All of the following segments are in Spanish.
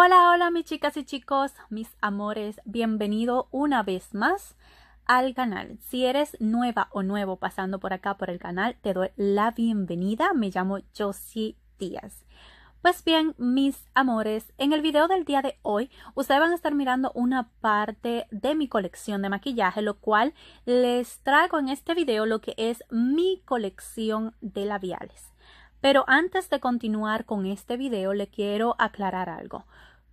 Hola, hola mis chicas y chicos, mis amores, bienvenido una vez más al canal. Si eres nueva o nuevo pasando por acá por el canal, te doy la bienvenida. Me llamo Josie Díaz. Pues bien, mis amores, en el video del día de hoy ustedes van a estar mirando una parte de mi colección de maquillaje, lo cual les traigo en este video lo que es mi colección de labiales. Pero antes de continuar con este video, le quiero aclarar algo.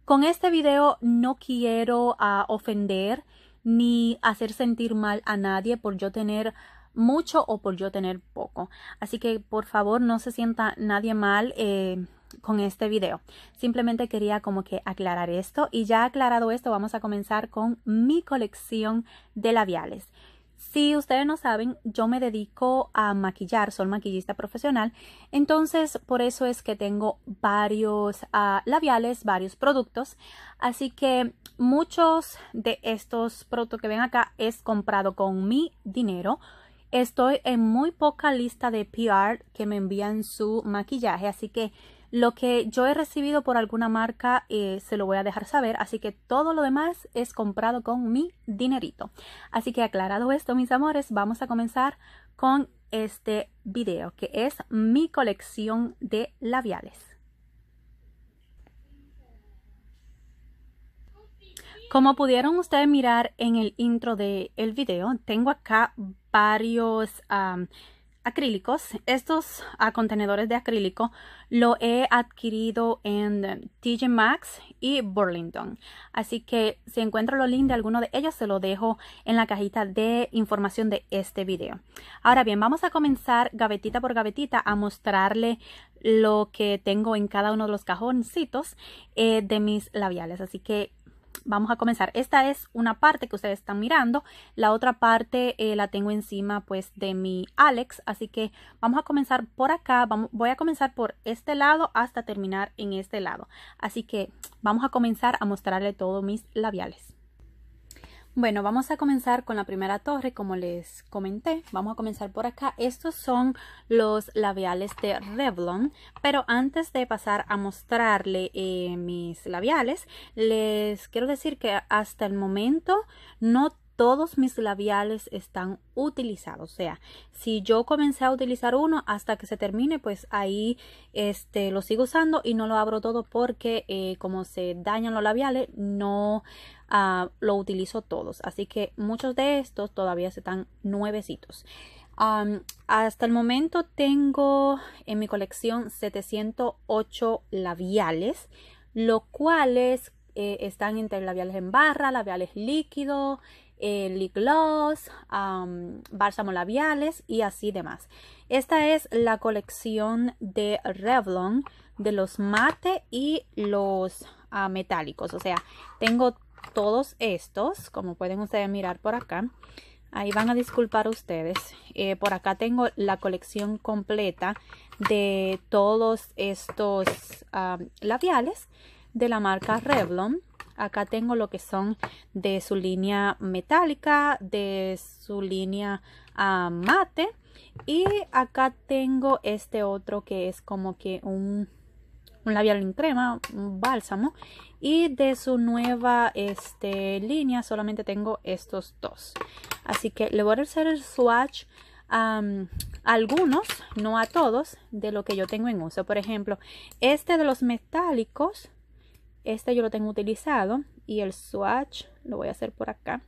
Con este video no quiero ah, ofender ni hacer sentir mal a nadie por yo tener mucho o por yo tener poco. Así que por favor no se sienta nadie mal eh, con este video. Simplemente quería como que aclarar esto y ya aclarado esto vamos a comenzar con mi colección de labiales. Si ustedes no saben, yo me dedico a maquillar, soy maquillista profesional, entonces por eso es que tengo varios ah, labiales, varios productos, así que muchos de estos productos que ven acá es comprado con mi dinero. Estoy en muy poca lista de PR que me envían su maquillaje, así que lo que yo he recibido por alguna marca eh, se lo voy a dejar saber, así que todo lo demás es comprado con mi dinerito. Así que aclarado esto, mis amores, vamos a comenzar con este video que es mi colección de labiales. Como pudieron ustedes mirar en el intro del video, tengo acá varios acrílicos. Estos ah, contenedores de acrílico lo he adquirido en TJ Maxx y Burlington. Así que si encuentro los links de alguno de ellos, se lo dejo en la cajita de información de este video. Ahora bien, vamos a comenzar gavetita por gavetita a mostrarle lo que tengo en cada uno de los cajoncitos eh, de mis labiales. Así que vamos a comenzar. Esta es una parte que ustedes están mirando, la otra parte eh, la tengo encima pues de mi Alex, así que vamos a comenzar por acá, voy a comenzar por este lado hasta terminar en este lado. Así que vamos a comenzar a mostrarle todos mis labiales. Bueno, vamos a comenzar con la primera torre, como les comenté. Vamos a comenzar por acá. Estos son los labiales de Revlon, pero antes de pasar a mostrarle eh, mis labiales, les quiero decir que hasta el momento no todos mis labiales están utilizados. O sea, si yo comencé a utilizar uno hasta que se termine, pues ahí este, lo sigo usando y no lo abro todo porque eh, como se dañan los labiales, no ah, lo utilizo todos. Así que muchos de estos todavía se están nuevecitos. hasta el momento tengo en mi colección 708 labiales, lo cuales eh, están entre labiales en barra, labiales líquidos, el eh, gloss, bálsamo labiales y así demás. Esta es la colección de Revlon de los mate y los ah, metálicos. O sea, tengo todos estos, como pueden ustedes mirar por acá. Ahí van a disculpar ustedes. Eh, por acá tengo la colección completa de todos estos labiales de la marca Revlon. Acá tengo lo que son de su línea metálica, de su línea ah, mate. Y acá tengo este otro que es como que un, labial en crema, un bálsamo. Y de su nueva este, línea solamente tengo estos dos. Así que le voy a hacer el swatch a algunos, no a todos, de lo que yo tengo en uso. Por ejemplo, este de los metálicos este yo lo tengo utilizado y el swatch lo voy a hacer por acá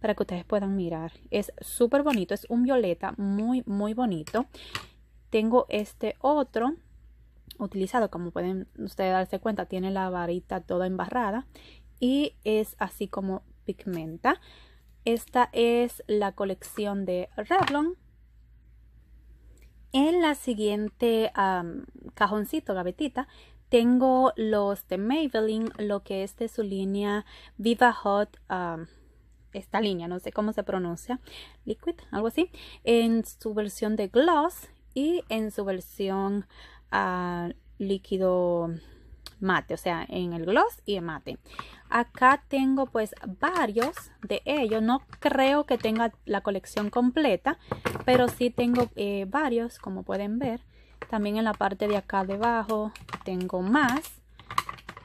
para que ustedes puedan mirar. Es súper bonito, es un violeta muy, muy bonito. Tengo este otro utilizado, como pueden ustedes darse cuenta, tiene la varita toda embarrada y es así como pigmenta. Esta es la colección de Revlon. En la siguiente cajoncito, gavetita, tengo los de Maybelline, lo que es de su línea Viva Hot. Um, esta línea, no sé cómo se pronuncia, liquid, algo así, en su versión de gloss y en su versión ah, líquido mate, o sea, en el gloss y en mate. Acá tengo pues varios de ellos, no creo que tenga la colección completa, pero sí tengo eh, varios, como pueden ver. También en la parte de acá debajo tengo más,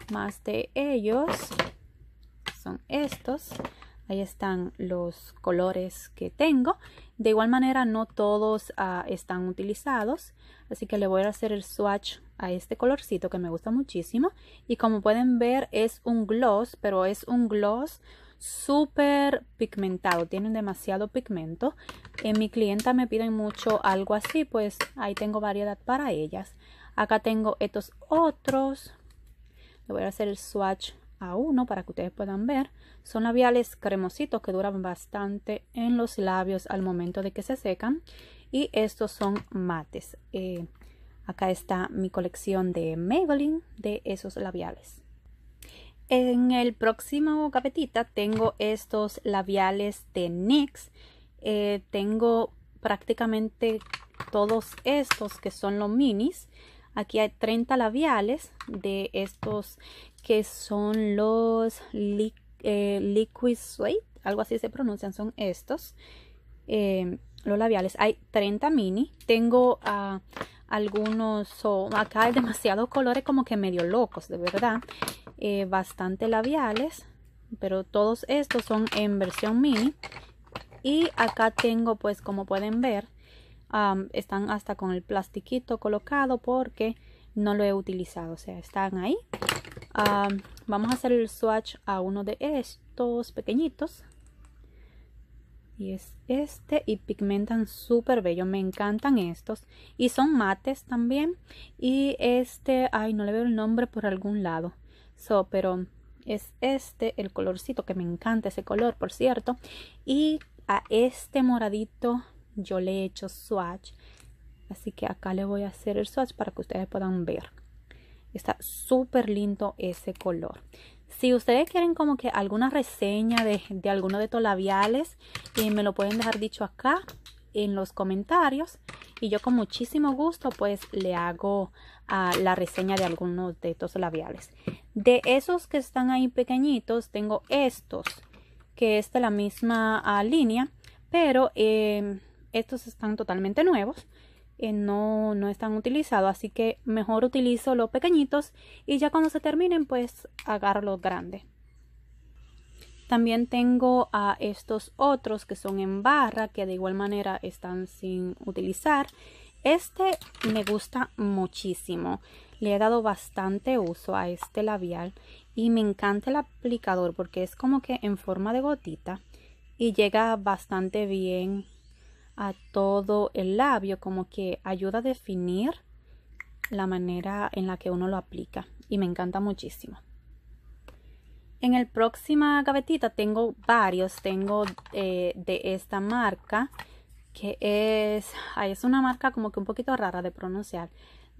más de ellos. Son estos. Ahí están los colores que tengo. De igual manera no todos ah, están utilizados. Así que le voy a hacer el swatch a este colorcito que me gusta muchísimo. Y como pueden ver es un gloss, pero es un gloss súper pigmentado, tienen demasiado pigmento. En eh, mi clienta me piden mucho algo así, pues ahí tengo variedad para ellas. Acá tengo estos otros. Le voy a hacer el swatch a uno para que ustedes puedan ver. Son labiales cremositos que duran bastante en los labios al momento de que se secan. Y estos son mates. Eh, acá está mi colección de Maybelline de esos labiales. En el próximo capetita tengo estos labiales de NYX. Eh, tengo prácticamente todos estos que son los minis. Aquí hay 30 labiales de estos que son los eh, Liquid Suede, algo así se pronuncian, son estos. Eh, los labiales, hay 30 mini. Tengo ah, algunos, oh, acá hay demasiados colores como que medio locos, de verdad. Eh, bastante labiales pero todos estos son en versión mini y acá tengo pues como pueden ver están hasta con el plastiquito colocado porque no lo he utilizado o sea están ahí vamos a hacer el swatch a uno de estos pequeñitos y es este y pigmentan súper bello me encantan estos y son mates también y este ay no le veo el nombre por algún lado So, pero es este el colorcito que me encanta ese color, por cierto. Y a este moradito yo le he hecho swatch. Así que acá le voy a hacer el swatch para que ustedes puedan ver. Está súper lindo ese color. Si ustedes quieren como que alguna reseña de, alguno de estos labiales, eh, me lo pueden dejar dicho acá en los comentarios y yo con muchísimo gusto pues le hago ah, la reseña de algunos de estos labiales. De esos que están ahí pequeñitos tengo estos que es de la misma ah, línea pero em, estos están totalmente nuevos. Eh, no, no están utilizados, así que mejor utilizo los pequeñitos y ya cuando se terminen pues agarro los grandes. También tengo a estos otros que son en barra, que de igual manera están sin utilizar. Este me gusta muchísimo. Le he dado bastante uso a este labial y me encanta el aplicador porque es como que en forma de gotita y llega bastante bien a todo el labio, como que ayuda a definir la manera en la que uno lo aplica y me encanta muchísimo. En el próxima gavetita tengo varios. Tengo eh, de esta marca que es, ay, es una marca como que un poquito rara de pronunciar.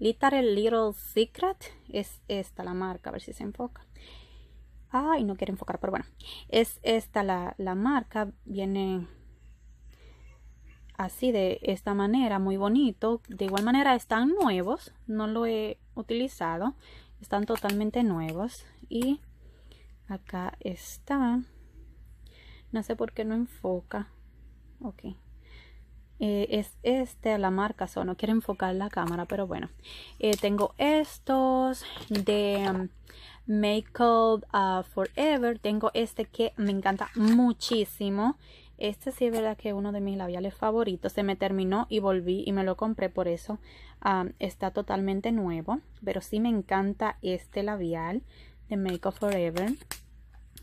Literal Little Secret es esta la marca, a ver si se enfoca. Ay, no quiere enfocar, pero bueno, es esta la, la marca. Viene así de esta manera, muy bonito. De igual manera están nuevos, no lo he utilizado, están totalmente nuevos y Acá está. No sé por qué no enfoca. Ok. Eh, es este, la marca, so, no quiero enfocar la cámara, pero bueno. Eh, tengo estos de um, make Makeup uh, Forever. Tengo este que me encanta muchísimo. Este sí es verdad que uno de mis labiales favoritos. Se me terminó y volví y me lo compré. Por eso um, está totalmente nuevo. Pero sí me encanta este labial de Makeup Forever.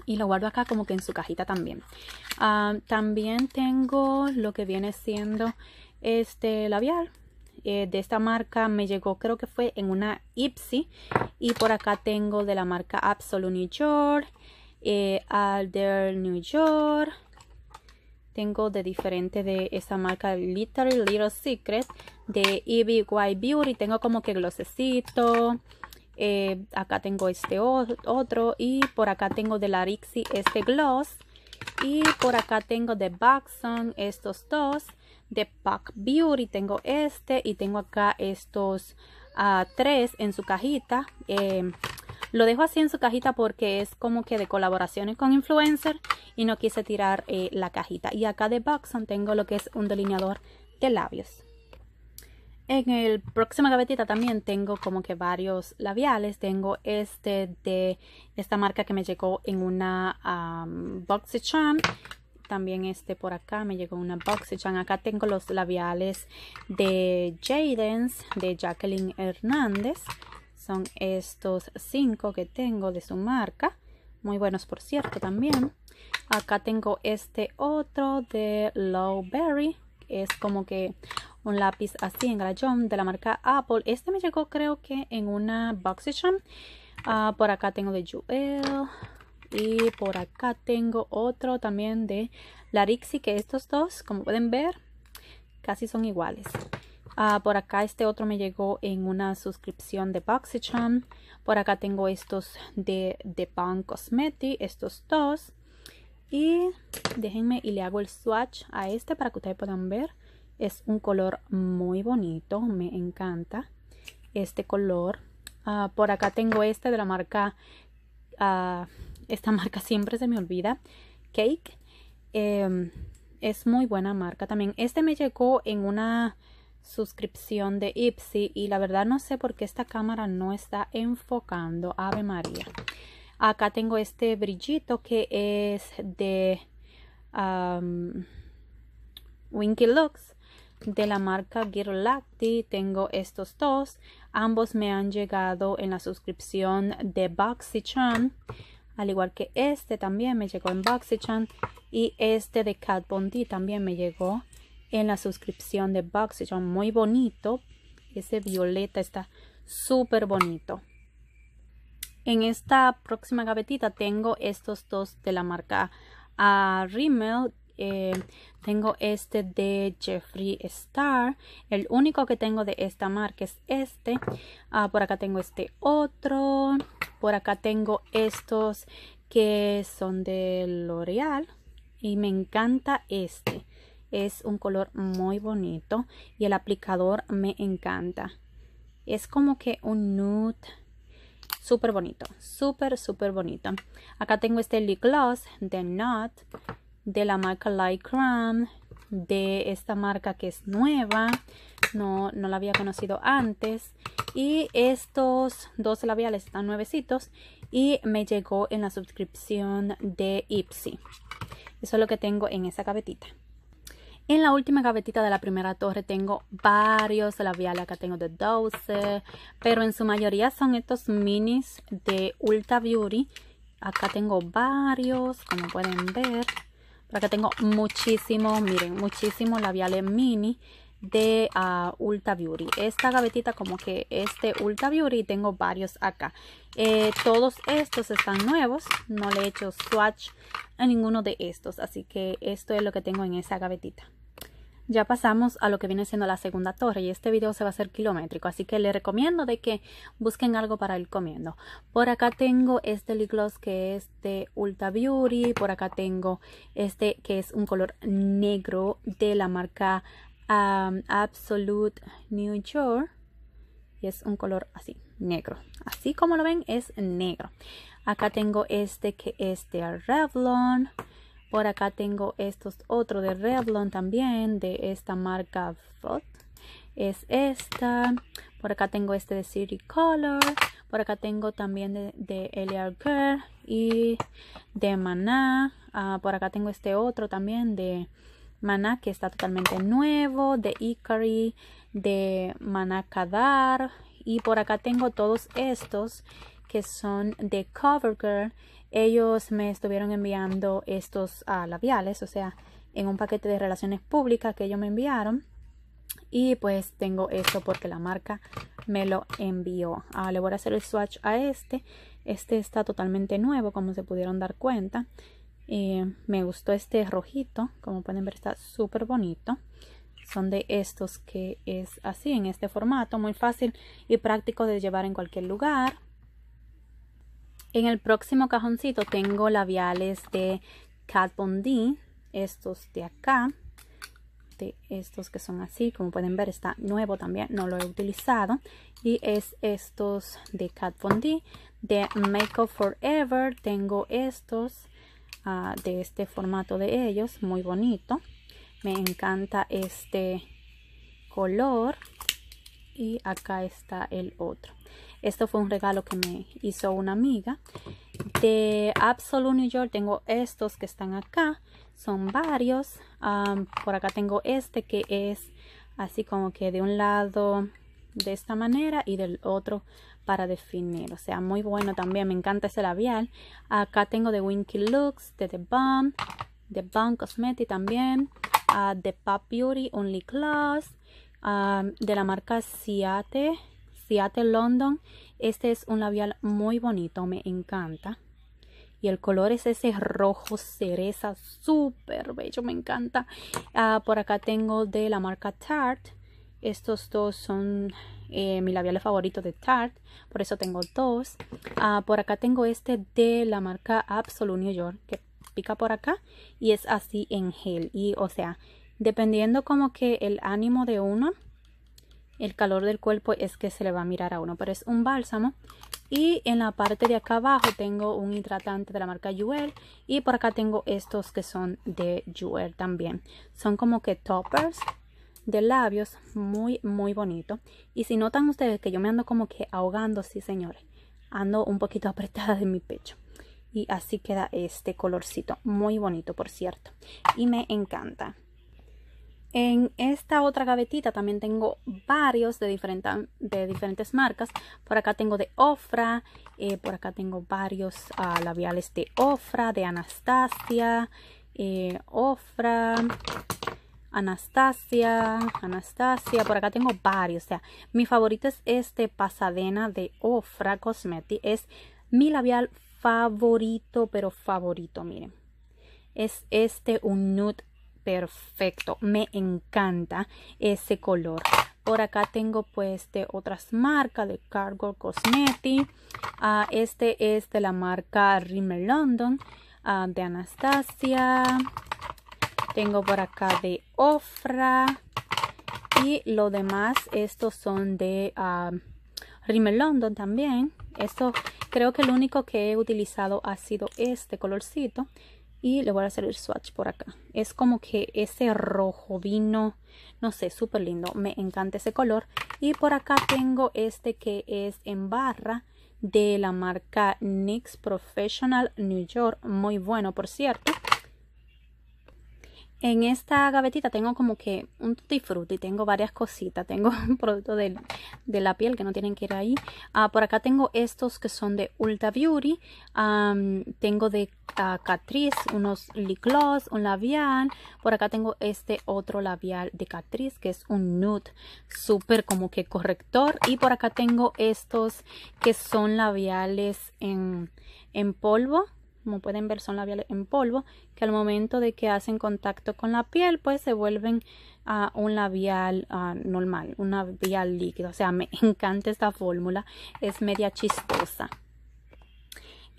Y lo guardo acá como que en su cajita también. Ah, también tengo lo que viene siendo este labial. Eh, de esta marca me llegó creo que fue en una Ipsy. Y por acá tengo de la marca Absolute New York. Eh, Alder New York. Tengo de diferente de esa marca Little Little Secret de EBY Beauty. Tengo como que glosecito, eh, acá tengo este otro y por acá tengo de la este gloss y por acá tengo de Baxon estos dos de Pack Beauty tengo este y tengo acá estos ah, tres en su cajita eh, lo dejo así en su cajita porque es como que de colaboraciones con influencer y no quise tirar eh, la cajita y acá de Baxon tengo lo que es un delineador de labios en el próximo gavetita también tengo como que varios labiales. Tengo este de esta marca que me llegó en una um, También este por acá me llegó una BoxyCharm. Acá tengo los labiales de Jadens, de Jacqueline Hernández. Son estos cinco que tengo de su marca. Muy buenos por cierto también. Acá tengo este otro de Lowberry. Es como que un lápiz así en Grayón de la marca Apple. Este me llegó creo que en una BoxyCharm. Ah, por acá tengo de Jewel. Y por acá tengo otro también de Larixi, que estos dos, como pueden ver, casi son iguales. Ah, por acá este otro me llegó en una suscripción de Boxycharm. Por acá tengo estos de The Punk Cosmetic, estos dos. Y déjenme y le hago el swatch a este para que ustedes puedan ver. Es un color muy bonito, me encanta este color. Ah, por acá tengo este de la marca, ah, esta marca siempre se me olvida, Cake. Em, es muy buena marca también. Este me llegó en una suscripción de Ipsy y la verdad no sé por qué esta cámara no está enfocando. Ave María. Acá tengo este brillito que es de Winky Looks de la marca Girlacti tengo estos dos. Ambos me han llegado en la suscripción de BoxyCharm. Al igual que este también me llegó en BoxyCharm. Y este de Cat Bondi también me llegó en la suscripción de BoxyCharm. Muy bonito. Ese violeta está súper bonito. En esta próxima gavetita tengo estos dos de la marca uh, eh, tengo este de Jeffree Star. El único que tengo de esta marca es este. Ah, por acá tengo este otro. Por acá tengo estos que son de L'Oreal. Y me encanta este. Es un color muy bonito. Y el aplicador me encanta. Es como que un nude súper bonito, súper, súper bonito. Acá tengo este lip gloss de Not de la marca Lightroom de esta marca que es nueva, no, no la había conocido antes. Y estos dos labiales están nuevecitos y me llegó en la suscripción de Ipsy. Eso es lo que tengo en esa gavetita. En la última gavetita de la primera torre tengo varios labiales. Acá tengo de 12, pero en su mayoría son estos minis de Ulta Beauty. Acá tengo varios, como pueden ver para tengo muchísimo, miren, muchísimo labiales mini de ah, Ulta Beauty. Esta gavetita como que este Ulta Beauty tengo varios acá. Eh, todos estos están nuevos, no le he hecho swatch a ninguno de estos. Así que esto es lo que tengo en esa gavetita ya pasamos a lo que viene siendo la segunda torre y este video se va a hacer kilométrico así que les recomiendo de que busquen algo para ir comiendo por acá tengo este lip gloss que es de Ulta Beauty por acá tengo este que es un color negro de la marca um, Absolute New York y es un color así negro así como lo ven es negro acá tengo este que es de Revlon por acá tengo estos otro de Revlon también, de esta marca Fot. Es esta. Por acá tengo este de City Color. Por acá tengo también de, de L.R. Girl y de Maná. Ah, por acá tengo este otro también de Maná que está totalmente nuevo. De Ikari, de Maná Kadar. Y por acá tengo todos estos que son de Cover Girl ellos me estuvieron enviando estos ah, labiales, o sea, en un paquete de relaciones públicas que ellos me enviaron. Y pues tengo esto porque la marca me lo envió. Ahora le voy a hacer el swatch a este. Este está totalmente nuevo, como se pudieron dar cuenta. me gustó este rojito, como pueden ver está súper bonito. Son de estos que es así, en este formato, muy fácil y práctico de llevar en cualquier lugar. En el próximo cajoncito tengo labiales de Kat Von D, estos de acá, de estos que son así, como pueden ver está nuevo también, no lo he utilizado, y es estos de Kat Von D, de Make Up Forever, tengo estos ah, de este formato de ellos, muy bonito, me encanta este color, y acá está el otro. Esto fue un regalo que me hizo una amiga. De Absolute New York tengo estos que están acá. Son varios. por acá tengo este que es así como que de un lado de esta manera y del otro para definir. O sea, muy bueno también. Me encanta ese labial. Acá tengo de Winky Looks, de The Balm, de Balm Cosmetic también. Ah, de Pop Beauty Only Class. Ah, de la marca Ciate Seattle London. Este es un labial muy bonito, me encanta. Y el color es ese rojo cereza, súper bello, me encanta. Ah, por acá tengo de la marca Tarte. Estos dos son eh, mi labial favorito de Tarte, por eso tengo dos. Ah, por acá tengo este de la marca Absolute New York, que pica por acá y es así en gel. Y o sea, dependiendo como que el ánimo de uno, el calor del cuerpo es que se le va a mirar a uno, pero es un bálsamo. Y en la parte de acá abajo tengo un hidratante de la marca Juel y por acá tengo estos que son de Juel también. Son como que toppers de labios, muy muy bonito. Y si notan ustedes que yo me ando como que ahogando, sí señores, ando un poquito apretada de mi pecho. Y así queda este colorcito, muy bonito por cierto. Y me encanta. En esta otra gavetita también tengo varios de, de diferentes marcas. Por acá tengo de Ofra, eh, por acá tengo varios ah, labiales de Ofra, de Anastasia, eh, Ofra, Anastasia, Anastasia. Por acá tengo varios. O sea, mi favorito es este Pasadena de Ofra Cosmetics. Es mi labial favorito, pero favorito, miren. Es este un nude perfecto. Me encanta ese color. Por acá tengo pues de otras marcas de Cargo Cosmetic. Ah, este es de la marca Rimmel London ah, de Anastasia. Tengo por acá de Ofra. Y lo demás, estos son de uh, Rimmel London también. Esto creo que el único que he utilizado ha sido este colorcito y le voy a hacer el swatch por acá es como que ese rojo vino no sé súper lindo me encanta ese color y por acá tengo este que es en barra de la marca NYX Professional New York muy bueno por cierto en esta gavetita tengo como que un tutti y tengo varias cositas, tengo un producto de, la piel que no tienen que ir ahí. Ah, por acá tengo estos que son de Ulta Beauty, tengo de ah, Catrice unos lip gloss, un labial. Por acá tengo este otro labial de Catrice que es un nude súper como que corrector. Y por acá tengo estos que son labiales en, en polvo como pueden ver son labiales en polvo, que al momento de que hacen contacto con la piel, pues se vuelven a ah, un labial ah, normal, un labial líquido. O sea, me encanta esta fórmula, es media chistosa.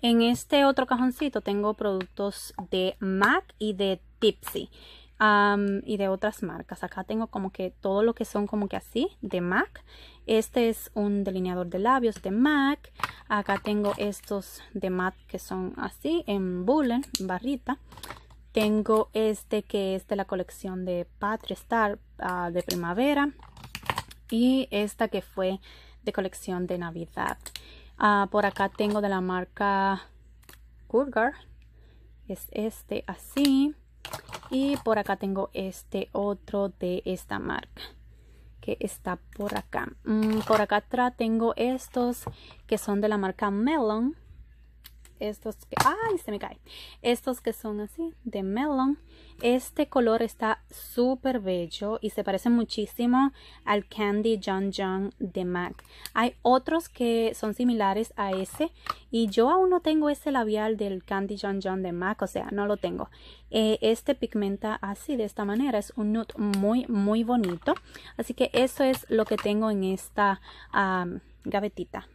En este otro cajoncito tengo productos de MAC y de Tipsy y de otras marcas. Acá tengo como que todo lo que son como que así de MAC. Este es un delineador de labios de MAC. Acá tengo estos de MAC que son así en bullet, barrita. Tengo este que es de la colección de Patria Star ah, de primavera. Y esta que fue de colección de Navidad. Ah, por acá tengo de la marca Kurgar. Es este así. Y por acá tengo este otro de esta marca que está por acá. Mm, por acá atrás tengo estos que son de la marca Melon estos que, ay, se me cae, estos que son así, de melon. Este color está súper bello y se parece muchísimo al Candy John John de MAC. Hay otros que son similares a ese y yo aún no tengo ese labial del Candy John John de MAC, o sea, no lo tengo. Eh, este pigmenta así, de esta manera, es un nude muy, muy bonito. Así que eso es lo que tengo en esta gavetita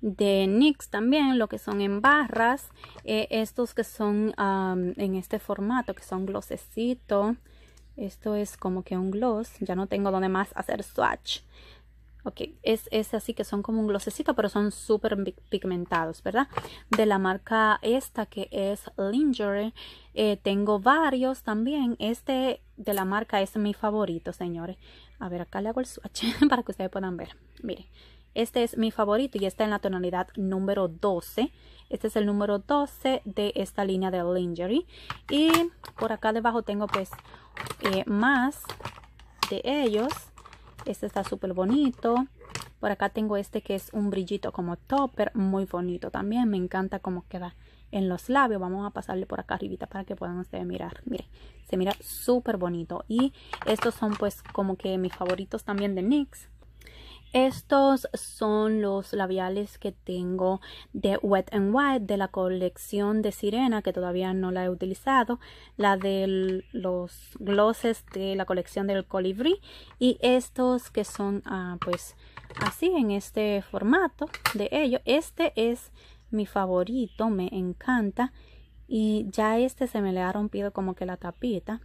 de NYX también, lo que son en barras, eh, estos que son en este formato, que son glosecito. esto es como que un gloss, ya no tengo donde más hacer swatch. Ok, es, es así que son como un glosecito, pero son súper pigmentados, ¿verdad? De la marca esta que es Lingerie, eh, tengo varios también. Este de la marca es mi favorito, señores. A ver, acá le hago el swatch para que ustedes puedan ver. Miren, este es mi favorito y está en la tonalidad número 12. Este es el número 12 de esta línea de lingerie. Y por acá debajo tengo pues eh, más de ellos. Este está súper bonito. Por acá tengo este que es un brillito como topper. Muy bonito también. Me encanta cómo queda en los labios. Vamos a pasarle por acá arribita para que puedan ustedes mirar. Miren, se mira súper bonito. Y estos son pues como que mis favoritos también de NYX. Estos son los labiales que tengo de Wet n Wild de la colección de Sirena que todavía no la he utilizado, la de los glosses de la colección del colibrí y estos que son ah, pues así en este formato de ello. Este es mi favorito, me encanta y ya este se me le ha rompido como que la tapita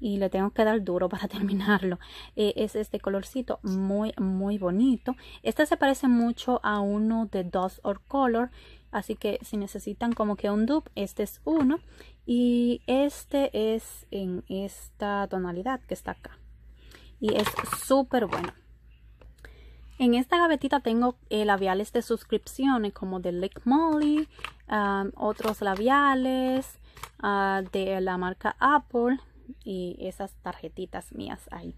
y le tengo que dar duro para terminarlo eh, es este colorcito muy muy bonito este se parece mucho a uno de Dust or Color así que si necesitan como que un dupe este es uno y este es en esta tonalidad que está acá y es súper bueno en esta gavetita tengo eh, labiales de suscripciones como de Lick Molly um, otros labiales ah, de la marca Apple y esas tarjetitas mías ahí.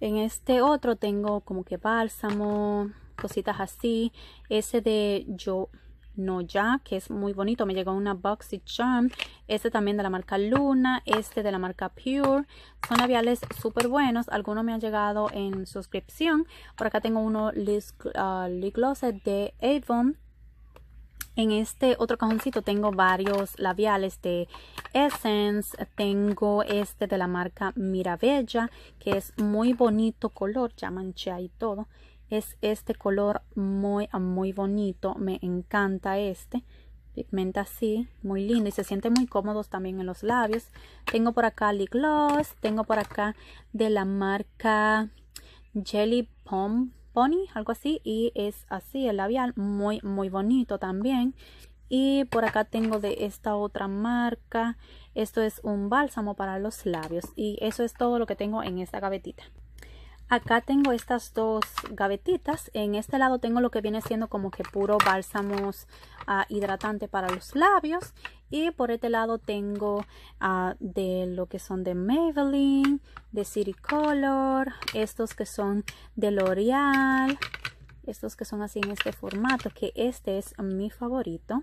En este otro tengo como que bálsamo, cositas así. Ese de Yo No Ya, que es muy bonito. Me llegó una Boxy Charm. Este también de la marca Luna. Este de la marca Pure. Son labiales súper buenos. Algunos me han llegado en suscripción. Por acá tengo uno Lip ah, glosset de Avon. En este otro cajoncito tengo varios labiales de Essence. Tengo este de la marca Mirabella, que es muy bonito color, ya manché y todo. Es este color muy, muy bonito. Me encanta este. Pigmenta así, muy lindo y se siente muy cómodos también en los labios. Tengo por acá Lip Gloss. Tengo por acá de la marca Jelly Bomb Pony, algo así. Y es así el labial, muy, muy bonito también. Y por acá tengo de esta otra marca. Esto es un bálsamo para los labios. Y eso es todo lo que tengo en esta gavetita. Acá tengo estas dos gavetitas. En este lado tengo lo que viene siendo como que puro bálsamos ah, hidratante para los labios. Y por este lado tengo ah, de lo que son de Maybelline, de City Color, estos que son de L'Oreal, estos que son así en este formato, que este es mi favorito.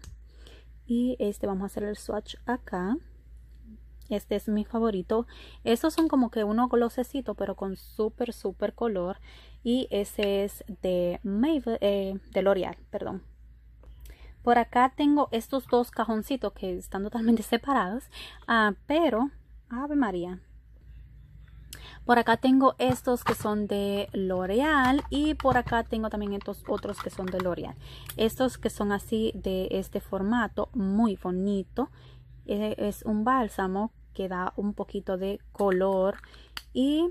Y este vamos a hacer el swatch acá. Este es mi favorito. Estos son como que uno glosecito, pero con súper, súper color. Y ese es de, eh, de L'Oreal, perdón. Por acá tengo estos dos cajoncitos que están totalmente separados, ah, pero, Ave María. Por acá tengo estos que son de L'Oreal y por acá tengo también estos otros que son de L'Oreal. Estos que son así de este formato, muy bonito. E, es un bálsamo que da un poquito de color y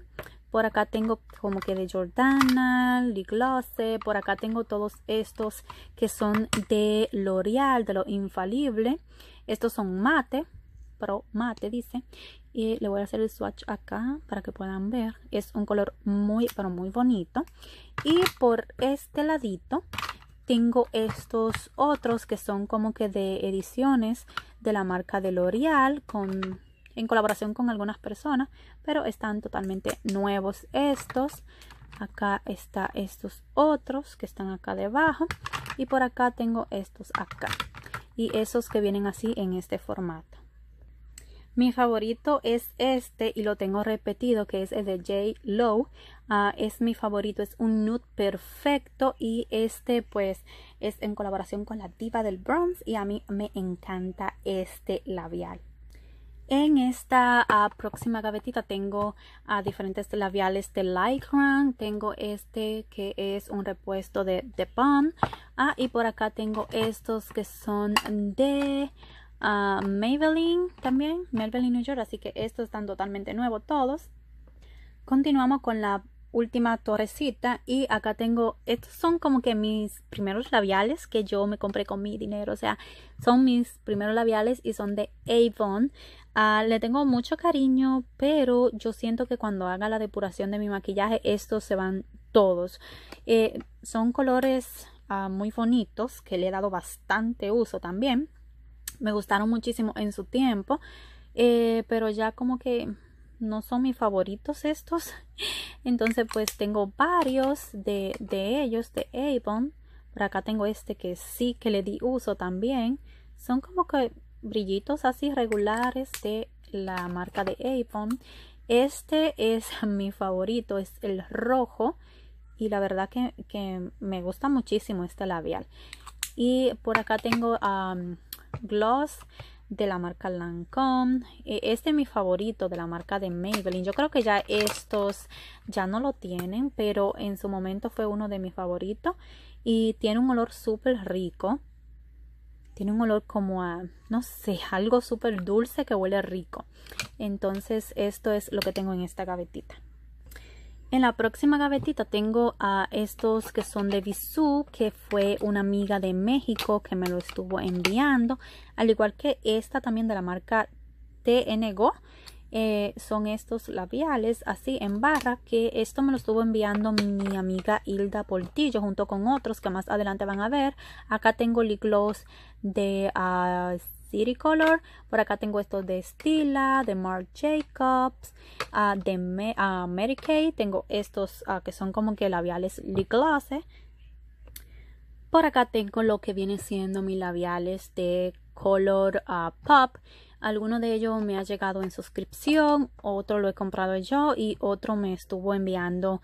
por acá tengo como que de Jordana, de Por acá tengo todos estos que son de L'Oreal, de lo infalible. Estos son mate, pero mate dice. Y le voy a hacer el swatch acá para que puedan ver. Es un color muy, pero muy bonito. Y por este ladito tengo estos otros que son como que de ediciones de la marca de L'Oreal con en colaboración con algunas personas, pero están totalmente nuevos estos. Acá está estos otros que están acá debajo y por acá tengo estos acá y esos que vienen así en este formato. Mi favorito es este y lo tengo repetido que es el de J. Low. Ah, es mi favorito, es un nude perfecto y este pues es en colaboración con la diva del bronze y a mí me encanta este labial. En esta próxima gavetita tengo ah, diferentes labiales de Lycran. Tengo este que es un repuesto de, de Ah, y por acá tengo estos que son de ah, Maybelline también. Maybelline New York. Así que estos están totalmente nuevos todos. Continuamos con la última torrecita y acá tengo estos son como que mis primeros labiales que yo me compré con mi dinero o sea son mis primeros labiales y son de Avon Ah, le tengo mucho cariño, pero yo siento que cuando haga la depuración de mi maquillaje, estos se van todos. Eh, son colores ah, muy bonitos que le he dado bastante uso también. Me gustaron muchísimo en su tiempo, eh, pero ya como que no son mis favoritos estos. Entonces pues tengo varios de, de ellos, de Avon. Por acá tengo este que sí que le di uso también. Son como que brillitos así regulares de la marca de Avon. Este es mi favorito, es el rojo y la verdad que, me gusta muchísimo este labial. Y por acá tengo gloss de la marca Lancome. E, este es mi favorito de la marca de Maybelline. Yo creo que ya estos ya no lo tienen, pero en su momento fue uno de mis favoritos. Y tiene un olor súper rico tiene un olor como a, no sé, algo súper dulce que huele rico. Entonces esto es lo que tengo en esta gavetita. En la próxima gavetita tengo a estos que son de visu que fue una amiga de México que me lo estuvo enviando, al igual que esta también de la marca TNGO eh, son estos labiales así en barra que esto me lo estuvo enviando mi amiga Hilda Portillo junto con otros que más adelante van a ver acá tengo lip gloss de ah, City Color. Por acá tengo estos de Stila, de Marc Jacobs, ah, de Me, ah, Tengo estos que son como que labiales lip gloss. Eh. Por acá tengo lo que viene siendo mis labiales de color pop Alguno de ellos me ha llegado en suscripción, otro lo he comprado yo y otro me estuvo enviando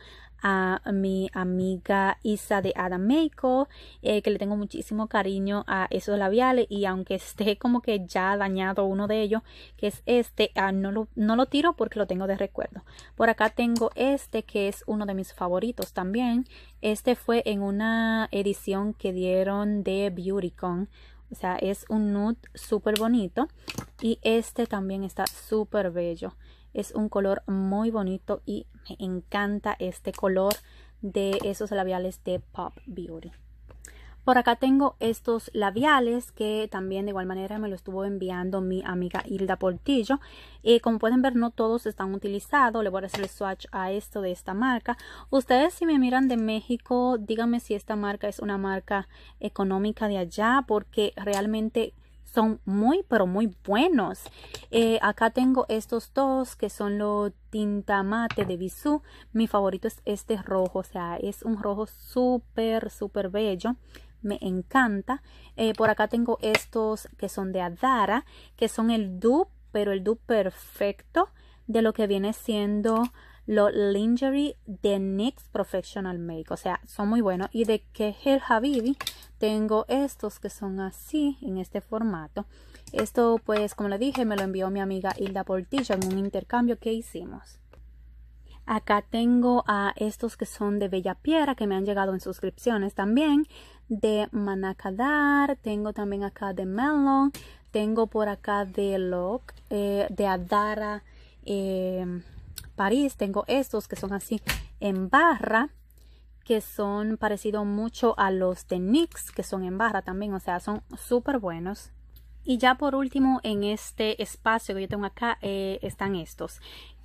a mi amiga Isa de Adam eh, que le tengo muchísimo cariño a esos labiales y aunque esté como que ya dañado uno de ellos, que es este, ah, no, lo, no lo tiro porque lo tengo de recuerdo. Por acá tengo este que es uno de mis favoritos también. Este fue en una edición que dieron de Beautycon o sea, es un nude súper bonito. Y este también está súper bello. Es un color muy bonito y me encanta este color de esos labiales de Pop Beauty. Por acá tengo estos labiales que también de igual manera me lo estuvo enviando mi amiga Hilda Portillo. y eh, como pueden ver no todos están utilizados. Le voy a hacer el swatch a esto de esta marca. Ustedes si me miran de México díganme si esta marca es una marca económica de allá porque realmente son muy pero muy buenos eh, acá tengo estos dos que son los tinta mate de bisú mi favorito es este rojo o sea es un rojo súper súper bello me encanta. Eh, por acá tengo estos que son de Adara, que son el dupe, pero el dupe perfecto de lo que viene siendo los lingerie de NYX Professional Make. O sea, son muy buenos. Y de Keher Habibi tengo estos que son así, en este formato. Esto, pues, como le dije, me lo envió mi amiga Hilda Portillo. en un intercambio que hicimos. Acá tengo a estos que son de Bella Piedra que me han llegado en suscripciones también de Manacadar, tengo también acá de Melon, tengo por acá de Loc eh, de Adara, em, París, tengo estos que son así en barra, que son parecidos mucho a los de NYX, que son en barra también, o sea, son súper buenos. Y ya por último, en este espacio que yo tengo acá, eh, están estos,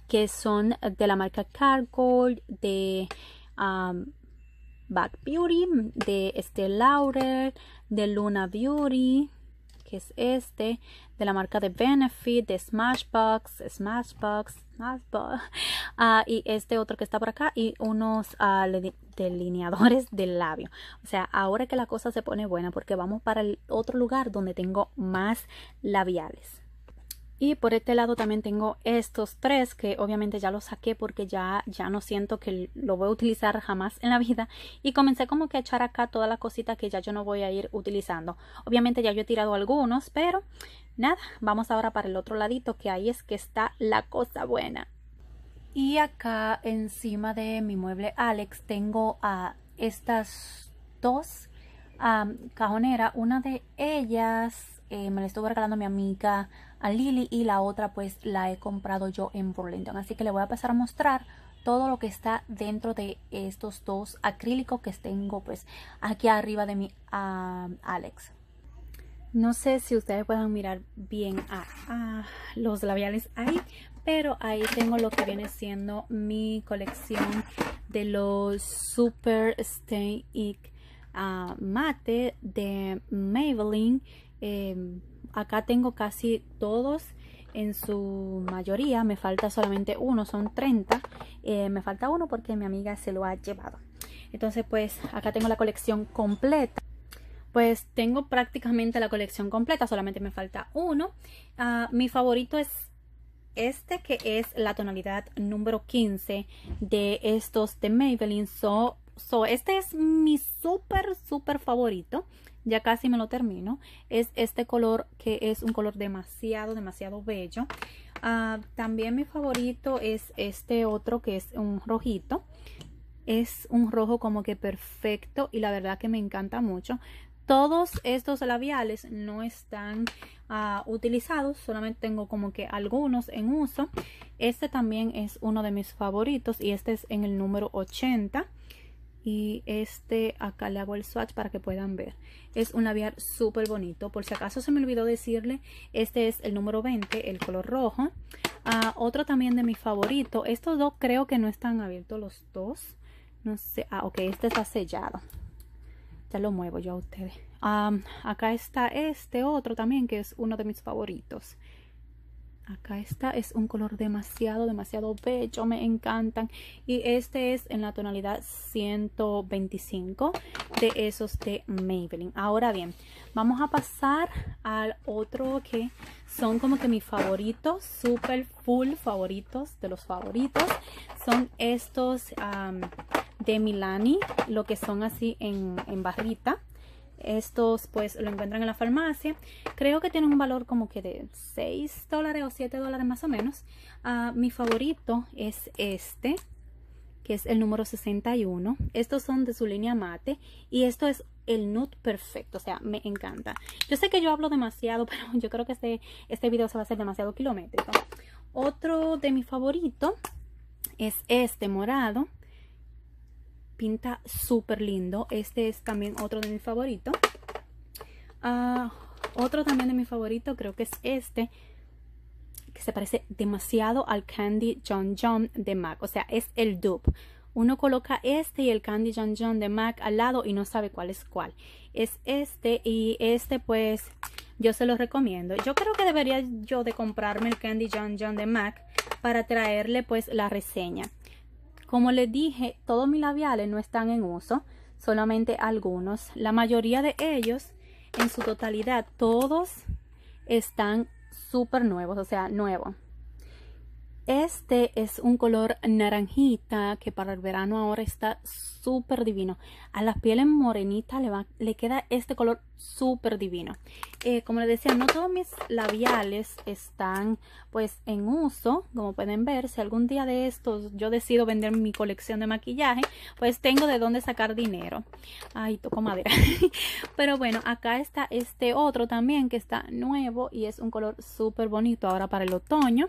que son de la marca Cargold, de... Back Beauty, de este Lauder, de Luna Beauty, que es este, de la marca de Benefit, de Smashbox, Smashbox, Smashbox, ah, y este otro que está por acá, y unos ah, delineadores de labio. O sea, ahora que la cosa se pone buena, porque vamos para el otro lugar donde tengo más labiales. Y por este lado también tengo estos tres que obviamente ya los saqué porque ya, ya no siento que lo voy a utilizar jamás en la vida. Y comencé como que a echar acá toda la cosita que ya yo no voy a ir utilizando. Obviamente ya yo he tirado algunos, pero nada, vamos ahora para el otro ladito que ahí es que está la cosa buena. Y acá encima de mi mueble Alex tengo a estas dos cajoneras. Una de ellas eh, me la estuvo regalando mi amiga a Lily y la otra pues la he comprado yo en Burlington. Así que le voy a pasar a mostrar todo lo que está dentro de estos dos acrílicos que tengo pues aquí arriba de mi Alex. No sé si ustedes puedan mirar bien a, los labiales ahí, pero ahí tengo lo que viene siendo mi colección de los Super Stay Ink ah, Mate de Maybelline. Em, acá tengo casi todos en su mayoría, me falta solamente uno, son 30, eh, me falta uno porque mi amiga se lo ha llevado. Entonces pues acá tengo la colección completa. Pues tengo prácticamente la colección completa, solamente me falta uno. Ah, mi favorito es este que es la tonalidad número 15 de estos de Maybelline. So, so este es mi súper, súper favorito ya casi me lo termino, es este color que es un color demasiado, demasiado bello. Ah, también mi favorito es este otro que es un rojito. Es un rojo como que perfecto y la verdad que me encanta mucho. Todos estos labiales no están ah, utilizados, solamente tengo como que algunos en uso. Este también es uno de mis favoritos y este es en el número 80 y este acá le hago el swatch para que puedan ver es un labial súper bonito por si acaso se me olvidó decirle este es el número 20 el color rojo ah, otro también de mi favorito estos dos creo que no están abiertos los dos no sé ah ok este está sellado ya lo muevo yo a ustedes ah, acá está este otro también que es uno de mis favoritos acá está es un color demasiado demasiado bello me encantan y este es en la tonalidad 125 de esos de Maybelline ahora bien vamos a pasar al otro que son como que mis favoritos super full favoritos de los favoritos son estos de Milani lo que son así en barrita estos pues lo encuentran en la farmacia. Creo que tienen un valor como que de 6 dólares o 7 dólares más o menos. Ah, mi favorito es este, que es el número 61. Estos son de su línea mate y esto es el nude perfecto, o sea, me encanta. Yo sé que yo hablo demasiado, pero yo creo que este, este video se va a hacer demasiado kilométrico. Otro de mi favorito es este morado pinta súper lindo. Este es también otro de mis favoritos. Ah, otro también de mis favoritos creo que es este, que se parece demasiado al Candy John John de MAC. O sea, es el dupe. Uno coloca este y el Candy John John de MAC al lado y no sabe cuál es cuál. Es este y este pues yo se los recomiendo. Yo creo que debería yo de comprarme el Candy John John de MAC para traerle pues la reseña. Como les dije, todos mis labiales no están en uso, solamente algunos. La mayoría de ellos, en su totalidad, todos están súper nuevos, o sea, nuevos. Este es un color naranjita que para el verano ahora está súper divino. A las pieles morenitas le, queda este color súper divino. Eh, como les decía, no todos mis labiales están pues en uso, como pueden ver. Si algún día de estos yo decido vender mi colección de maquillaje, pues tengo de dónde sacar dinero. Ay, toco madera. Pero bueno, acá está este otro también que está nuevo y es un color súper bonito ahora para el otoño.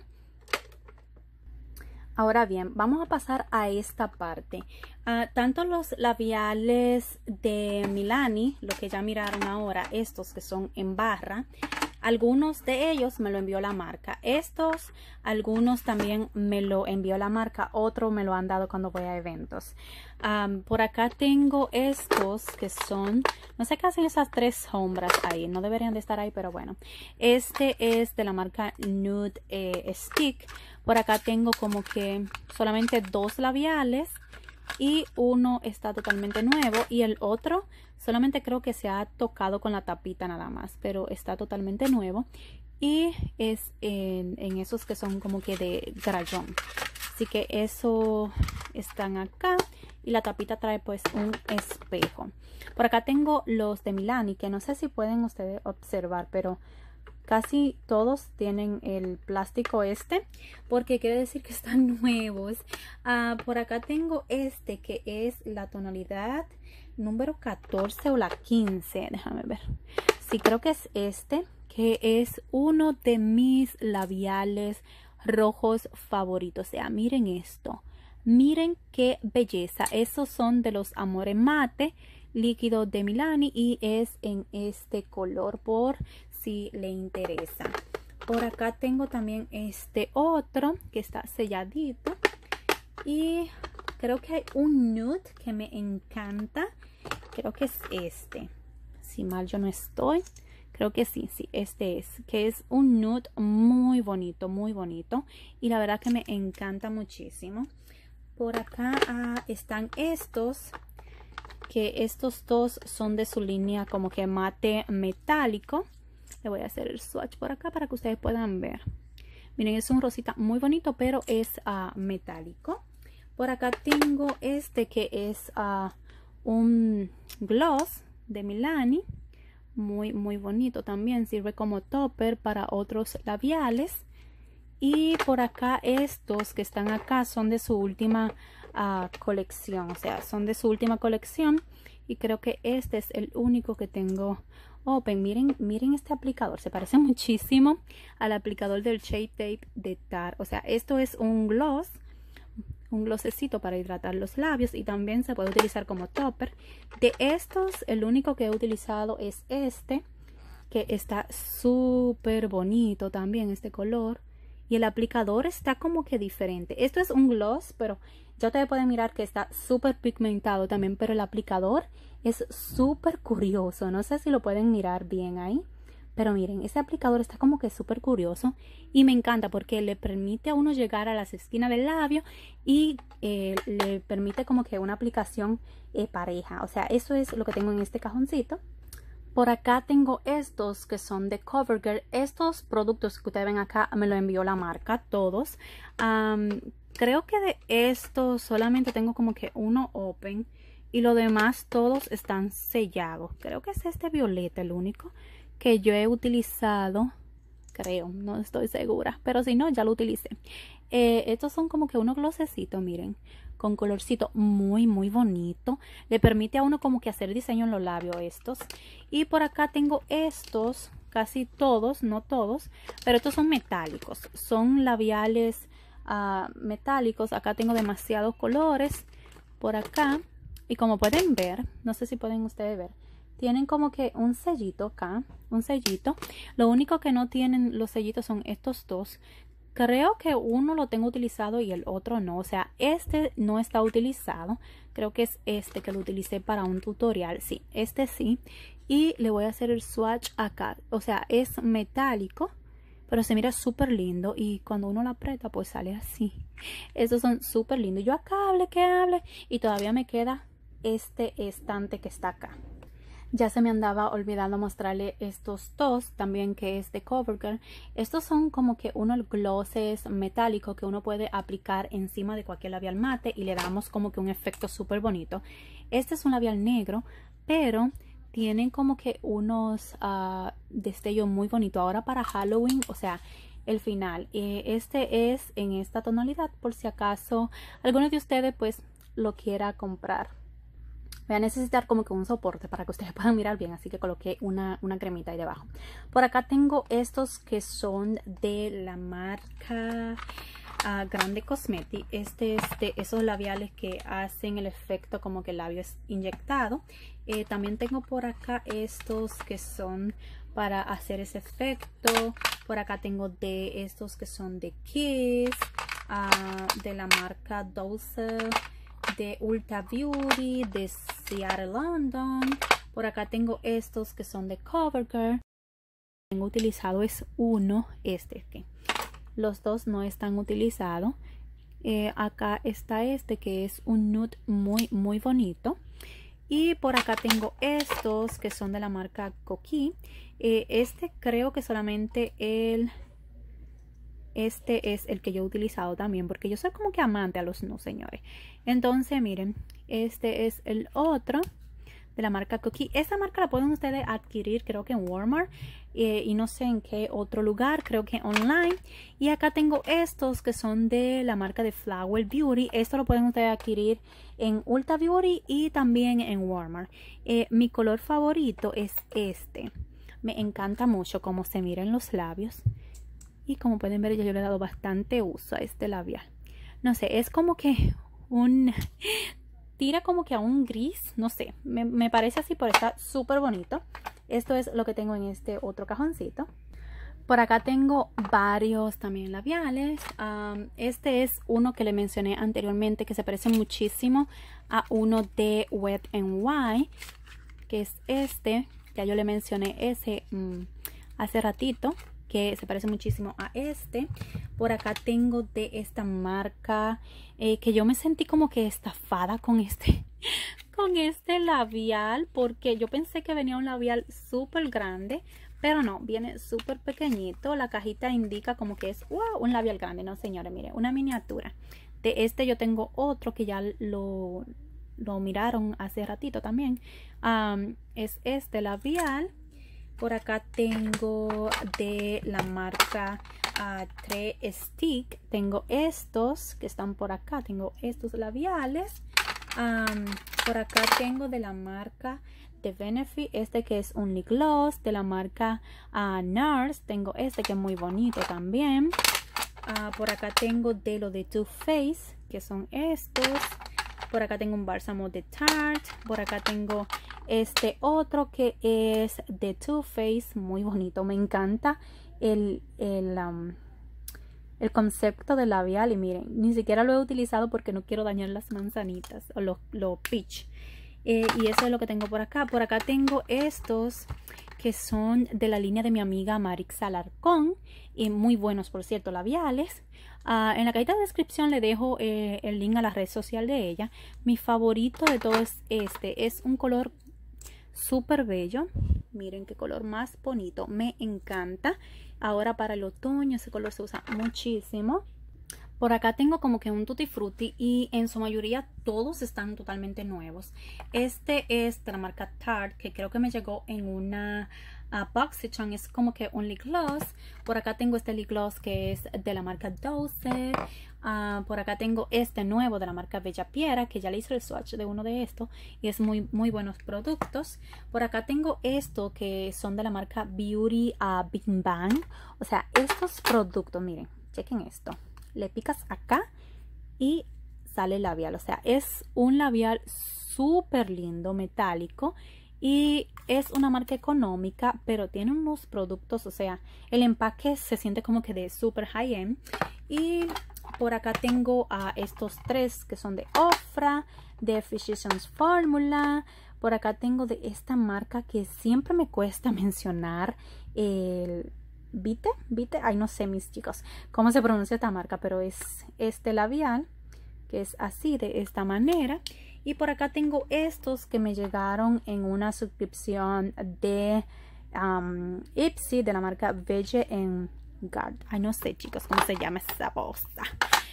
Ahora bien, vamos a pasar a esta parte. Ah, tanto los labiales de Milani, lo que ya miraron ahora, estos que son en barra, algunos de ellos me lo envió la marca. Estos, algunos también me lo envió la marca. Otro me lo han dado cuando voy a eventos. por acá tengo estos que son, no sé qué hacen esas tres sombras ahí. No deberían de estar ahí, pero bueno. Este es de la marca Nude eh, Stick. Por acá tengo como que solamente dos labiales y uno está totalmente nuevo y el otro solamente creo que se ha tocado con la tapita nada más, pero está totalmente nuevo y es en, esos que son como que de grayón. Así que eso están acá y la tapita trae pues un espejo. Por acá tengo los de Milani que no sé si pueden ustedes observar, pero Casi todos tienen el plástico este porque quiere decir que están nuevos. Ah, por acá tengo este que es la tonalidad número 14 o la 15. Déjame ver. Sí, creo que es este que es uno de mis labiales rojos favoritos. O sea, miren esto. Miren qué belleza. Esos son de los amores Mate líquido de Milani y es en este color por si le interesa. Por acá tengo también este otro que está selladito. Y creo que hay un nude que me encanta. Creo que es este. Si mal yo no estoy. Creo que sí, sí, este es. Que es un nude muy bonito, muy bonito. Y la verdad que me encanta muchísimo. Por acá ah, están estos. Que estos dos son de su línea como que mate metálico le voy a hacer el swatch por acá para que ustedes puedan ver miren es un rosita muy bonito pero es ah, metálico por acá tengo este que es ah, un gloss de Milani muy muy bonito también sirve como topper para otros labiales y por acá estos que están acá son de su última ah, colección o sea son de su última colección y creo que este es el único que tengo Open. Miren, miren este aplicador. Se parece muchísimo al aplicador del Shape Tape de Tarte. O sea, esto es un gloss. Un glosecito para hidratar los labios. Y también se puede utilizar como topper. De estos, el único que he utilizado es este. Que está súper bonito también este color y el aplicador está como que diferente. Esto es un gloss, pero ya te pueden mirar que está súper pigmentado también, pero el aplicador es súper curioso. No sé si lo pueden mirar bien ahí. Pero miren, ese aplicador está como que súper curioso y me encanta porque le permite a uno llegar a las esquinas del labio y eh, le permite como que una aplicación eh, pareja. O sea, eso es lo que tengo en este cajoncito. Por acá tengo estos que son de CoverGirl. Estos productos que ustedes ven acá me lo envió la marca, todos. creo que de estos solamente tengo como que uno open. Y lo demás todos están sellados. Creo que es este violeta el único que yo he utilizado. Creo, no estoy segura. Pero si no, ya lo utilicé. Eh, estos son como que unos glosecitos, miren con colorcito muy, muy bonito. Le permite a uno como que hacer diseño en los labios estos. Y por acá tengo estos, casi todos, no todos, pero estos son metálicos. Son labiales ah, metálicos. Acá tengo demasiados colores por acá. Y como pueden ver, no sé si pueden ustedes ver, tienen como que un sellito acá, un sellito. Lo único que no tienen los sellitos son estos dos, Creo que uno lo tengo utilizado y el otro no. O sea, este no está utilizado. Creo que es este que lo utilicé para un tutorial. Sí, este sí. Y le voy a hacer el swatch acá. O sea, es metálico, pero se mira súper lindo. Y cuando uno lo aprieta, pues sale así. Estos son súper lindos. Yo acá hable que hable. Y todavía me queda este estante que está acá. Ya se me andaba olvidando mostrarle estos dos también que es de CoverGirl. Estos son como que unos glosses metálico que uno puede aplicar encima de cualquier labial mate y le damos como que un efecto súper bonito. Este es un labial negro, pero tienen como que unos ah, destellos muy bonitos. Ahora para Halloween, o sea, el final. Eh, este es en esta tonalidad, por si acaso alguno de ustedes pues lo quiera comprar voy a necesitar como que un soporte para que ustedes puedan mirar bien, así que coloqué una, cremita ahí debajo. Por acá tengo estos que son de la marca ah, Grande Cosmetic. Este es de esos labiales que hacen el efecto como que el labio es inyectado. Eh, también tengo por acá estos que son para hacer ese efecto. Por acá tengo de estos que son de Kiss, ah, de la marca Dulce de Ulta Beauty, de Seattle London. Por acá tengo estos que son de CoverGirl. Tengo utilizado es uno, este que los dos no están utilizados. Eh, acá está este que es un nude muy muy bonito. Y por acá tengo estos que son de la marca Coqui. Eh, este creo que solamente el este es el que yo he utilizado también porque yo soy como que amante a los no señores. Entonces, miren, este es el otro de la marca Cookie. Esta marca la pueden ustedes adquirir creo que en Walmart eh, y no sé en qué otro lugar, creo que online. Y acá tengo estos que son de la marca de Flower Beauty. Esto lo pueden ustedes adquirir en Ulta Beauty y también en Walmart. Eh, mi color favorito es este. Me encanta mucho cómo se miren los labios y como pueden ver ya yo le he dado bastante uso a este labial no sé es como que un tira como que a un gris no sé me, parece así pero está súper bonito esto es lo que tengo en este otro cajoncito por acá tengo varios también labiales. este es uno que le mencioné anteriormente que se parece muchísimo a uno de Wet n Wild, que es este. Ya yo le mencioné ese mm, hace ratito que se parece muchísimo a este. Por acá tengo de esta marca eh, que yo me sentí como que estafada con este, con este labial porque yo pensé que venía un labial súper grande. Pero no, viene súper pequeñito. La cajita indica como que es wow, un labial grande. No, señores, mire, una miniatura. De este yo tengo otro que ya lo, lo miraron hace ratito también. es este labial por acá tengo de la marca 3 ah, Stick. Tengo estos que están por acá. Tengo estos labiales. por acá tengo de la marca de Benefit, este que es un gloss de la marca ah, NARS. Tengo este que es muy bonito también. Ah, por acá tengo de lo de Too Faced, que son estos. Por acá tengo un bálsamo de Tarte. Por acá tengo este otro que es de Too Faced. Muy bonito. Me encanta el, um, el, concepto de labial. Y miren, ni siquiera lo he utilizado porque no quiero dañar las manzanitas o los, los peach. Eh, y eso es lo que tengo por acá. Por acá tengo estos que son de la línea de mi amiga Marixa Alarcón. Y eh, muy buenos, por cierto, labiales. Ah, en la cajita de descripción le dejo eh, el link a la red social de ella. Mi favorito de todo es este. Es un color súper bello. Miren qué color más bonito. Me encanta. Ahora para el otoño ese color se usa muchísimo. Por acá tengo como que un tutti frutti y en su mayoría todos están totalmente nuevos. Este es de la marca Tarte que creo que me llegó en una uh, chong es como que un lip gloss. Por acá tengo este lip gloss que es de la marca 12. Ah, por acá tengo este nuevo de la marca Bella Piera, que ya le hice el swatch de uno de estos y es muy, muy buenos productos. Por acá tengo esto que son de la marca Beauty a ah, Big Bang. O sea, estos productos, miren, chequen esto. Le picas acá y sale el labial. O sea, es un labial súper lindo, metálico y es una marca económica, pero tiene unos productos, o sea, el empaque se siente como que de super high end. Y por acá tengo a estos tres que son de Ofra, de Physicians Formula. Por acá tengo de esta marca que siempre me cuesta mencionar el Vite, Vite, ay no sé mis chicos cómo se pronuncia esta marca, pero es este labial que es así de esta manera y por acá tengo estos que me llegaron en una suscripción de um, Ipsy de la marca Veggie en Ay, no sé, chicos, cómo se llama esa bolsa.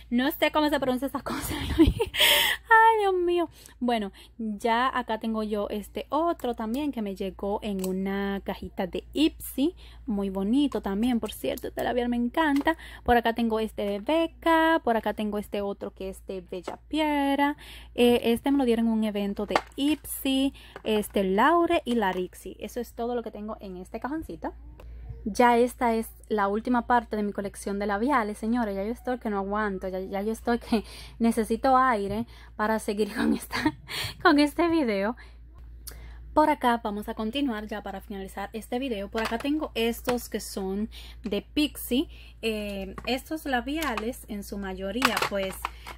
No sé cómo se pronuncia esas cosas Ay, Dios mío. Bueno, ya acá tengo yo este otro también que me llegó en una cajita de Ipsy. Muy bonito también, por cierto. Este labial me encanta. Por acá tengo este de Beca. Por acá tengo este otro que es de Bella Piera eh, este me lo dieron en un evento de Ipsy. Este Laure y Larixi. Eso es todo lo que tengo en este cajoncito ya esta es la última parte de mi colección de labiales, señores, ya yo estoy que no aguanto, ya, ya yo estoy que necesito aire para seguir con, esta, con este video por acá vamos a continuar ya para finalizar este video. Por acá tengo estos que son de Pixie. Eh, estos labiales en su mayoría pues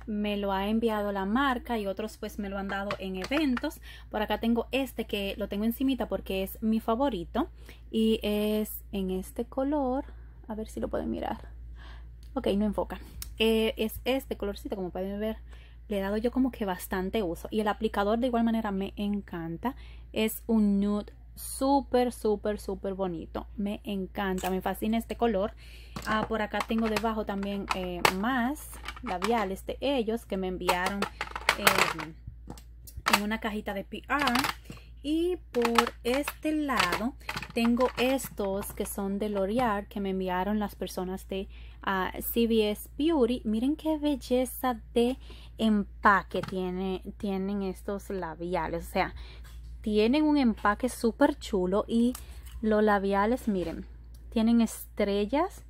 me lo ha enviado la marca y otros pues me lo han dado en eventos. Por acá tengo este que lo tengo encimita porque es mi favorito. Y es en este color. A ver si lo pueden mirar. Ok, no enfoca. Eh, es este colorcito como pueden ver. Le he dado yo como que bastante uso. Y el aplicador de igual manera me encanta. Es un nude súper, súper, súper bonito. Me encanta, me fascina este color. Ah, por acá tengo debajo también eh, más labiales de ellos que me enviaron eh, en una cajita de PR. Y por este lado tengo estos que son de L'Oreal que me enviaron las personas de ah, CBS Beauty. Miren qué belleza de empaque tiene, tienen estos labiales. O sea, tienen un empaque súper chulo y los labiales, miren, tienen estrellas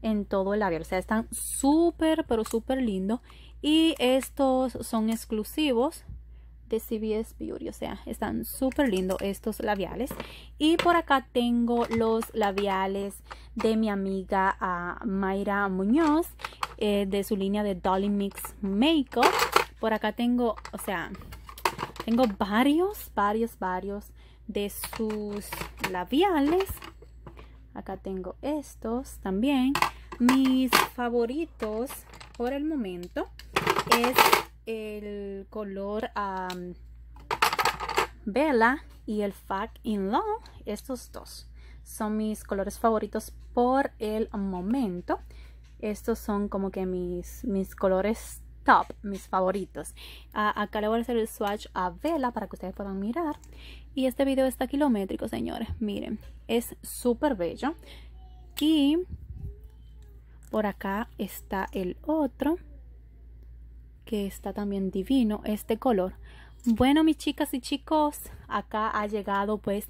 en todo el labial. O sea, están súper, pero súper lindos. Y estos son exclusivos de CBS Beauty. O sea, están súper lindos estos labiales. Y por acá tengo los labiales de mi amiga ah, Mayra Muñoz. Eh, de su línea de Dolly Mix Makeup. Por acá tengo, o sea, tengo varios, varios, varios de sus labiales. Acá tengo estos también. Mis favoritos por el momento es el color vela Bella y el Fact in Love. Estos dos son mis colores favoritos por el momento. Estos son como que mis, mis colores top, mis favoritos. acá le voy a hacer el swatch a vela para que ustedes puedan mirar. Y este video está kilométrico, señores. Miren, es súper bello. Y por acá está el otro, que está también divino, este color. Bueno, mis chicas y chicos, acá ha llegado pues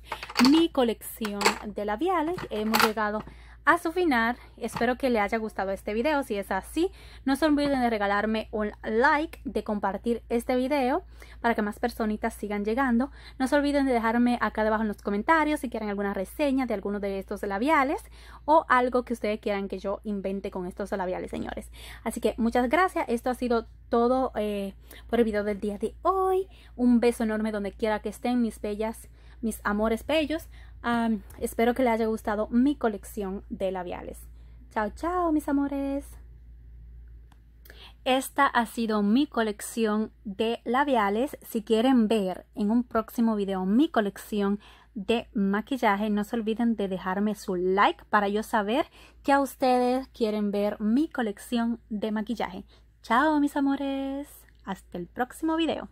mi colección de labiales. Hemos llegado a a su final. Espero que le haya gustado este video. Si es así, no se olviden de regalarme un like, de compartir este video para que más personitas sigan llegando. No se olviden de dejarme acá debajo en los comentarios si quieren alguna reseña de alguno de estos labiales o algo que ustedes quieran que yo invente con estos labiales, señores. Así que muchas gracias. Esto ha sido todo eh, por el video del día de hoy. Un beso enorme donde quiera que estén mis bellas, mis amores bellos espero que les haya gustado mi colección de labiales. Chao, chao, mis amores. Esta ha sido mi colección de labiales. Si quieren ver en un próximo video mi colección de maquillaje, no se olviden de dejarme su like para yo saber que a ustedes quieren ver mi colección de maquillaje. Chao mis amores, hasta el próximo video.